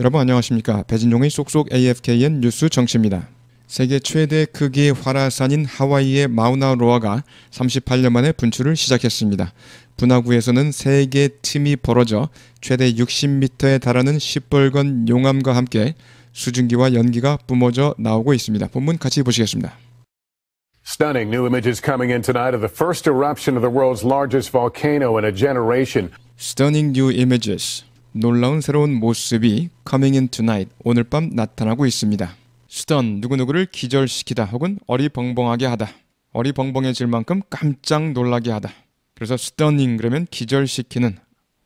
여러분 안녕하십니까 배진용의 쏙쏙 AFKN 뉴스 정치입니다. 세계 최대 크기의 활화산인 하와이의 마우나로아가 38년 만에 분출을 시작했습니다. 분화구에서는 3개 틈이 벌어져 최대 60m에 달하는 시뻘건 용암과 함께 수증기와 연기가 뿜어져 나오고 있습니다. 본문 같이 보시겠습니다. Stunning new images coming in tonight of the first eruption of the world's largest volcano in a generation. Stunning new images. 놀라운 새로운 모습이 Coming in Tonight 오늘 밤 나타나고 있습니다. 수던 누구누구를 기절시키다 혹은 어리벙벙하게 하다. 어리벙벙해질 만큼 깜짝 놀라게 하다. 그래서 stunning 그러면 기절시키는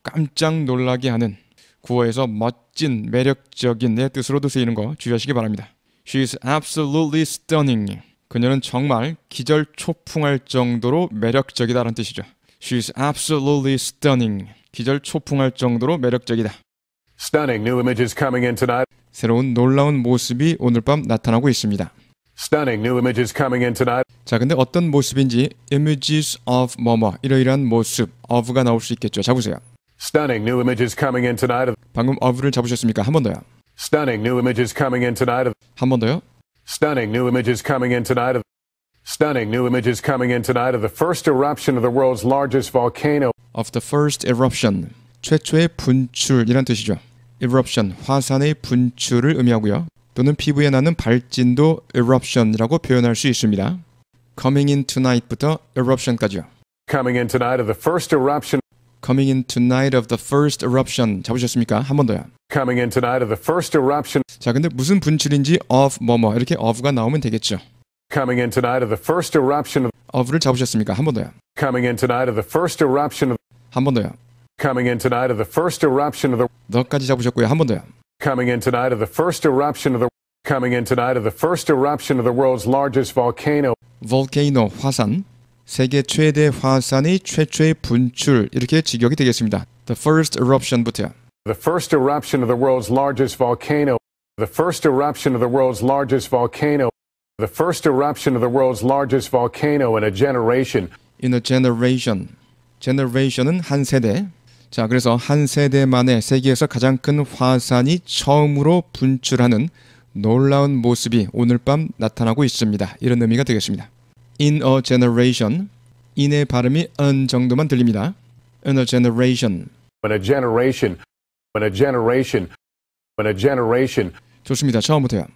깜짝 놀라게 하는 구어에서 멋진 매력적인내 뜻으로도 쓰이는 거 주의하시기 바랍니다. She is absolutely stunning. 그녀는 정말 기절초풍할 정도로 매력적이다라는 뜻이죠. She's absolutely stunning. 기절 초풍할 정도로 매력적이다. Stunning new images coming in tonight. 새로운 놀라운 모습이 오늘 밤 나타나고 있습니다. Stunning new images coming in tonight. 자, 근데 어떤 모습인지 images of 뭐뭐 이러이러한 모습 of가 나올 수 있겠죠. 잡으세요. Stunning new images coming in tonight. 방금 of를 잡으셨습니까? 한 번 더요. Stunning new images coming in tonight. 한 번 더요. Stunning new images coming in tonight. Stunning new images coming in tonight of the first eruption of the world's largest volcano. Of the first eruption. 최초의 분출이란 뜻이죠. eruption 화산의 분출을 의미하고요. 또는 피부에 나는 발진도 eruption이라고 표현할 수 있습니다. coming in tonight부터 eruption까지요. coming in tonight of the first eruption coming in tonight of the first eruption 잡으셨습니까? 한 번 더요. coming in tonight of the first eruption 자, 근데 무슨 분출인지 of 뭐뭐 이렇게 of가 나오면 되겠죠. Coming in tonight of the first eruption of 어부를 잡으셨습니까? 한 번 더요. Coming in tonight of the first eruption of 한 번 더요. Coming in tonight of the first eruption of the 너까지 잡으셨고요. 한 번 더요. Coming in tonight of the first eruption of the Coming in tonight of the first eruption of the world's largest volcano. volcano 화산 세계 최대 화산의 최초의 분출 이렇게 직역이 되겠습니다. The first eruption부터요. The first eruption of the world's largest volcano. The first eruption of the world's largest volcano. The first eruption of the world's largest volcano in a generation. In a generation. generation은 한 세대. 자, 그래서 한 세대 만에 세계에서 가장 큰 화산이 처음으로 분출하는 놀라운 모습이 오늘 밤 나타나고 있습니다. 이런 의미가 되겠습니다. In a generation. in의 발음이 n 정도만 들립니다. In a generation. In a generation. In a generation. In a generation. 좋습니다. 처음부터요.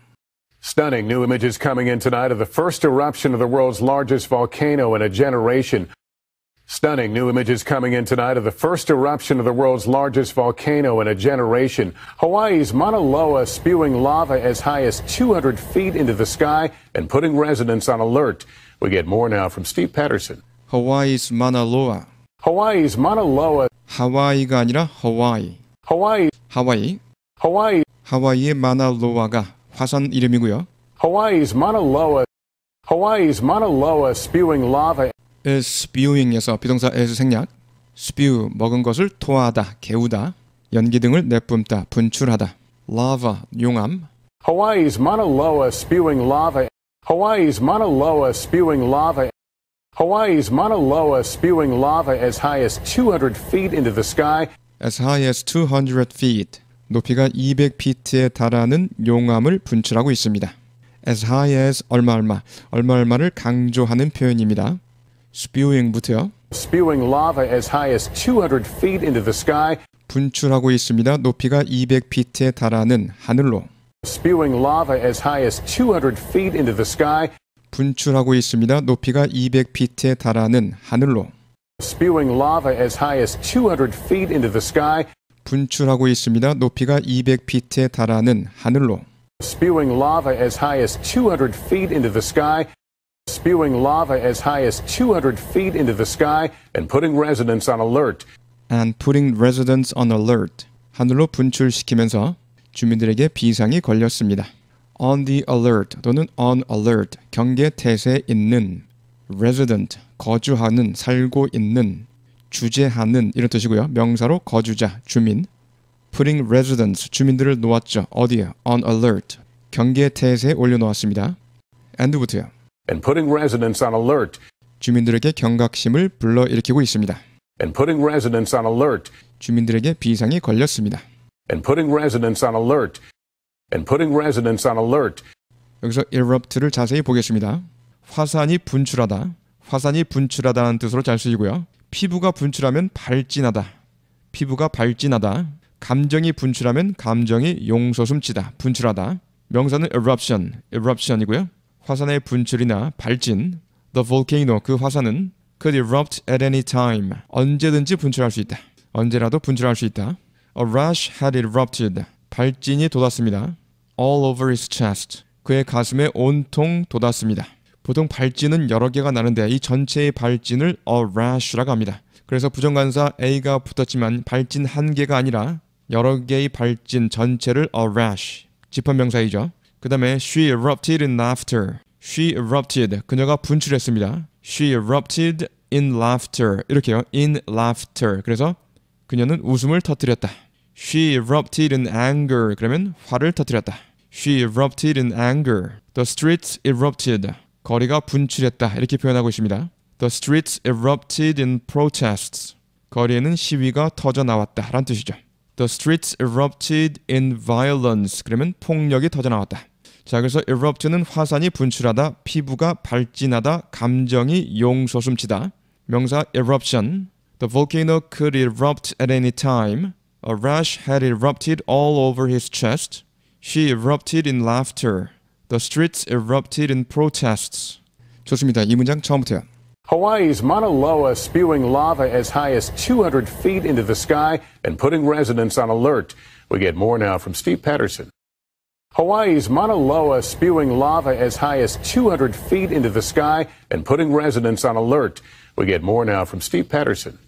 Stunning new images coming in tonight of the first eruption of the world's largest volcano in a generation. Stunning new images coming in tonight of the first eruption of the world's largest volcano in a generation. Hawaii's Mauna Loa spewing lava as high as 200 feet into the sky and putting residents on alert. We get more now from Steve Patterson. Hawaii's Mauna Loa. Hawaii's Mauna Loa. Hawaii가 아니라 Hawaii. Hawaii. Hawaii. Hawaii의 Mauna Loa가. 화산 이름이고요. Hawaii's Mauna Loa Hawaii's Mauna Loa spewing lava spewing에서 비동사 에서 생략 spew 먹은 것을 토하다, 개우다, 연기 등을 내뿜다, 분출하다. lava 용암 Hawaii's Mauna Loa spewing lava Hawaii's Mauna Loa spewing lava Hawaii's Mauna Loa spewing lava as high as 200 feet into the sky as high as 200 feet 높이가 200피트에 달하는 용암을 분출하고 있습니다. as high as 얼마 얼마 얼마 얼마를 강조하는 표현입니다. spewing부터요. spewing lava as high as 200 feet into the sky. 분출하고 있습니다. 높이가 200피트에 달하는 하늘로. spewing lava as high as 200 feet into the sky. 분출하고 있습니다. 높이가 200피트에 달하는 하늘로. spewing lava as high as 200 feet into the sky. 분출하고 있습니다. 높이가 200피트에 달하는 하늘로. spewing lava as high as 200 feet into the sky, spewing lava as high as 200 feet into the sky, and putting residents on alert. And putting residents on alert. 하늘로 분출시키면서 주민들에게 비상이 걸렸습니다. On the alert 또는 on alert 경계 태세에 있는 resident 거주하는 살고 있는 주재하는 이런 뜻이고요. 명사로 거주자, 주민. putting residents 주민들을 놓았죠. 어디에? on alert. 경계 태세에 올려 놓았습니다. and부터요. and putting residents on alert. 주민들에게 경각심을 불러일으키고 있습니다. and putting residents on alert. 주민들에게 비상이 걸렸습니다. and putting residents on alert. and putting residents on alert. 여기서 erupt를 자세히 보겠습니다. 화산이 분출하다. 화산이 분출하다는 뜻으로 잘 쓰이고요. 피부가 분출하면 발진하다. 피부가 발진하다. 감정이 분출하면 감정이 용서숨치다. 분출하다. 명사는 eruption, eruption이고요. 화산의 분출이나 발진, the volcano 그 화산은 could erupt at any time 언제든지 분출할 수 있다. 언제라도 분출할 수 있다. A rash had erupted 발진이 돋았습니다. All over his chest 그의 가슴에 온통 돋았습니다. 보통 발진은 여러 개가 나는데 이 전체의 발진을 a rash라고 합니다. 그래서 부정관사 a가 붙었지만 발진 한 개가 아니라 여러 개의 발진 전체를 a rash 집합명사이죠. 그 다음에 she erupted in laughter. she erupted 그녀가 분출했습니다. she erupted in laughter 이렇게요. in laughter 그래서 그녀는 웃음을 터뜨렸다. she erupted in anger 그러면 화를 터뜨렸다. she erupted in anger. the streets erupted 거리가 분출했다 이렇게 표현하고 있습니다. The streets erupted in protests. 거리에는 시위가 터져 나왔다라는 뜻이죠. The streets erupted in violence. 그러면 폭력이 터져 나왔다. 자, 그래서 erupt는 화산이 분출하다, 피부가 발진하다, 감정이 용솟음치다. 명사 eruption. The volcano could erupt at any time. A rash had erupted all over his chest. She erupted in laughter. The streets erupted in protests. 좋습니다. 이 문장 처음부터요. Hawaii's Mauna Loa spewing lava as high as 200 feet into the sky and putting residents on alert. We get more now from Steve Patterson. Hawaii's Mauna Loa spewing lava as high as 200 feet into the sky and putting residents on alert. We get more now from Steve Patterson.